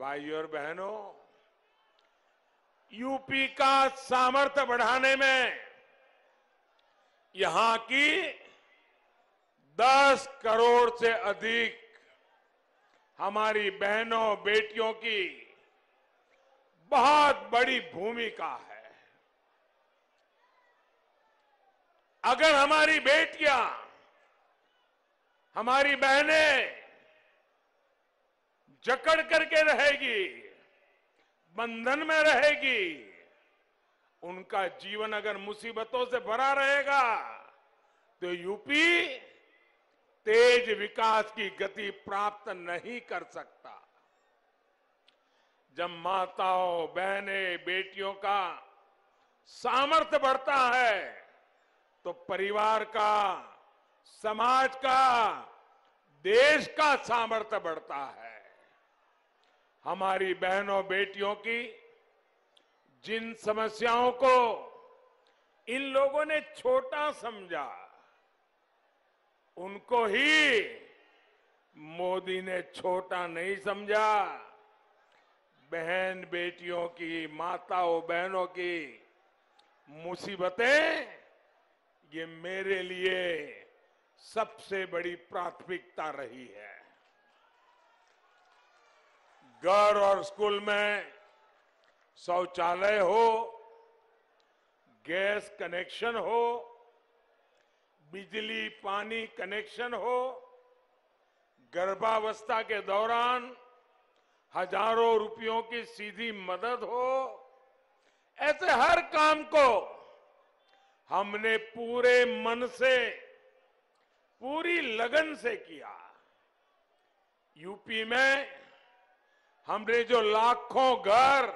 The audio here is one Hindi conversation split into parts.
भाई और बहनों यूपी का सामर्थ्य बढ़ाने में यहां की 10 करोड़ से अधिक हमारी बहनों बेटियों की बहुत बड़ी भूमिका है अगर हमारी बेटियां हमारी बहनें जकड़ करके रहेगी बंधन में रहेगी उनका जीवन अगर मुसीबतों से भरा रहेगा तो यूपी तेज विकास की गति प्राप्त नहीं कर सकता जब माताओं बहनें बेटियों का सामर्थ्य बढ़ता है तो परिवार का समाज का देश का सामर्थ्य बढ़ता है हमारी बहनों बेटियों की जिन समस्याओं को इन लोगों ने छोटा समझा उनको ही मोदी ने छोटा नहीं समझा बहन बेटियों की माताओं बहनों की मुसीबतें ये मेरे लिए सबसे बड़ी प्राथमिकता रही है घर और स्कूल में शौचालय हो गैस कनेक्शन हो बिजली पानी कनेक्शन हो गर्भावस्था के दौरान हजारों रुपयों की सीधी मदद हो ऐसे हर काम को हमने पूरे मन से पूरी लगन से किया यूपी में हमने जो लाखों घर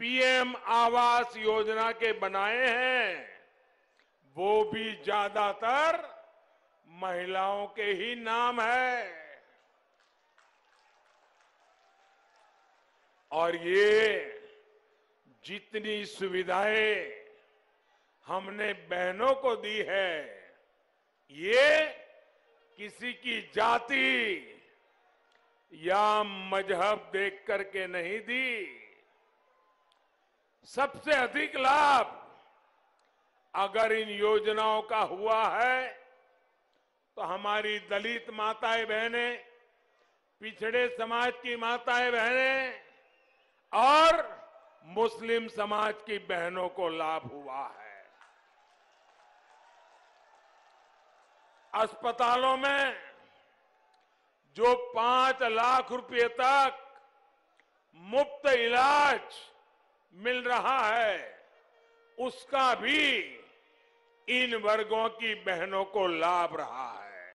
पीएम आवास योजना के बनाए हैं वो भी ज्यादातर महिलाओं के ही नाम है और ये जितनी सुविधाएं हमने बहनों को दी है ये किसी की जाति या मजहब देख करके नहीं दी सबसे अधिक लाभ अगर इन योजनाओं का हुआ है तो हमारी दलित माताएं बहनें पिछड़े समाज की माताएं बहनें और मुस्लिम समाज की बहनों को लाभ हुआ है अस्पतालों में जो पांच लाख रुपए तक मुफ्त इलाज मिल रहा है उसका भी इन वर्गों की बहनों को लाभ रहा है